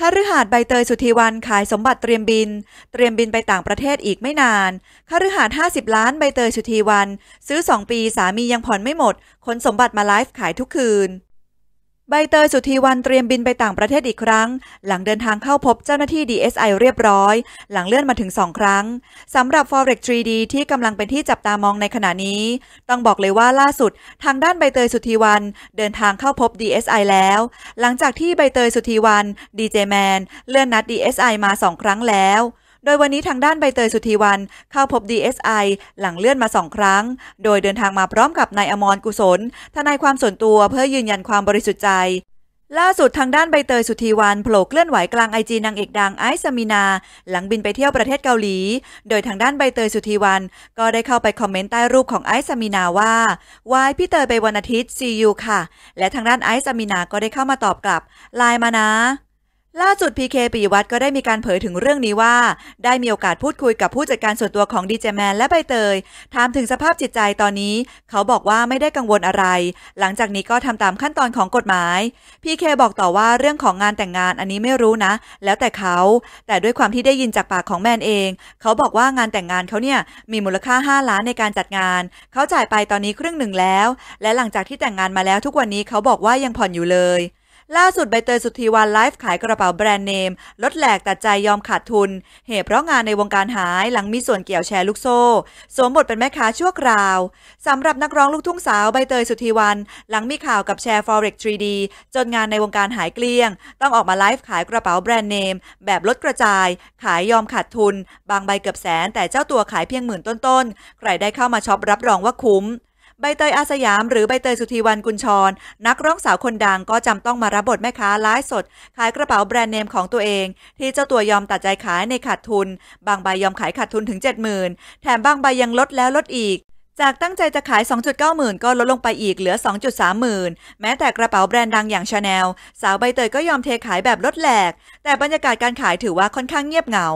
คฤหาดใบเตยสุธีวันขายสมบัติเตรียมบิน เตรียมบินไปต่างประเทศอีกไม่นานคฤหาดน์50 ล้านใบเตยสุธีวัน ซื้อ 2 ปีสามียังผ่อนไม่หมดขนสมบัติมาไลฟ์ขายทุกคืนใบเตยสุธีวันเตรียมบินไปต่างประเทศอีกครั้ง หลังเดินทางเข้าพบเจ้าหน้าที่ DSI เรียบร้อย หลังเลื่อนมาถึง 2 ครั้ง สำหรับ Forex 3D ที่กำลังเป็นที่จับตามองในขณะนี้ ต้องบอกเลยว่าล่าสุดทางด้านใบเตยสุธีวัน เดินทางเข้าพบ DSI แล้ว หลังจากที่ใบเตยสุธีวันดีเจแมนเลื่อนนัด DSI มา2 ครั้งแล้วโดยวันนี้ทางด้านใบเตยสุธีวันเข้าพบ DSI หลังเลื่อนมาสองครั้ง โดยเดินทางมาพร้อมกับนายอมรกุศล ทนายความส่วนตัวเพื่อยืนยันความบริสุทธิ์ใจ ล่าสุดทางด้านใบเตยสุธีวัน โผล่เคลื่อนไหวกลางไอจีนางเอกดังไอซ์สมินา หลังบินไปเที่ยวประเทศเกาหลี โดยทางด้านใบเตยสุธีวันก็ได้เข้าไปคอมเมนต์ใต้รูปของไอซ์สมินาว่าวายพี่เตยไปวันอาทิตย์ซียูค่ะ และทางด้านไอซ์สมินาก็ได้เข้ามาตอบกลับไลน์มานะล่าสุดพีเคปิวัตรก็ได้มีการเผยถึงเรื่องนี้ว่า ได้มีโอกาสพูดคุยกับผู้จัดการส่วนตัวของดีเจแมนและใบเตยถามถึงสภาพจิตใจตอนนี้ เขาบอกว่าไม่ได้กังวลอะไร หลังจากนี้ก็ทำตามขั้นตอนของกฎหมายพีเคบอกต่อว่าเรื่องของงานแต่งงานอันนี้ไม่รู้นะ แล้วแต่เขา แต่ด้วยความที่ได้ยินจากปากของแมนเอง เขาบอกว่างานแต่งงานเขาเนี่ยมีมูลค่า 5 ล้านในการจัดงาน เขาจ่ายไปตอนนี้ครึ่งหนึ่งแล้ว และหลังจากที่แต่งงานมาแล้วทุกวันนี้เขาบอกว่ายังผ่อนอยู่เลยล่าสุดใบเตยสุธีวันไลฟ์ขายกระเป๋าแบรนด์เนม ลดแหลกตัดใจยอมขาดทุน เหตุเพราะงานในวงการหายหลังมีส่วนเกี่ยวแชร์ลูกโซ่สวมบทเป็นแม่ค้าชั่วคราวสำหรับนักร้องลูกทุ่งสาวใบเตยสุธีวัน หลังมีข่าวกับแชร์ forex 3D จนงานในวงการหายเกลี้ยง ต้องออกมาไลฟ์ขายกระเป๋าแบรนด์เนมแบบลดกระจายขายยอมขาดทุน บางใบเกือบแสนแต่เจ้าตัวขายเพียงหมื่นต้นๆใครได้เข้ามาช็อปรับรองว่าคุ้มใบเตยอาสยามหรือใบเตยสุธีวันกุญชร นักร้องสาวคนดังก็จำต้องมารับบทแม่ค้ารลายสด ขายกระเป๋าแบรนด์เนมของตัวเอง ที่เจ้าตัวยอมตัดใจขายในขาดทุน บางใบยอมขายขาดทุนถึง 70,000แถมบางใบยังลดแล้วลดอีก จากตั้งใจจะขาย 2.9หมื่นก็ลดลงไปอีกเหลือ 2.3หมื่นแม้แต่กระเป๋าแบรนด์ดังอย่างชาแนลสาวใบเตยก็ยอมเทขายแบบลดแหลก แต่บรรยากาศการขายถือว่าค่อนข้างเงียบเหงา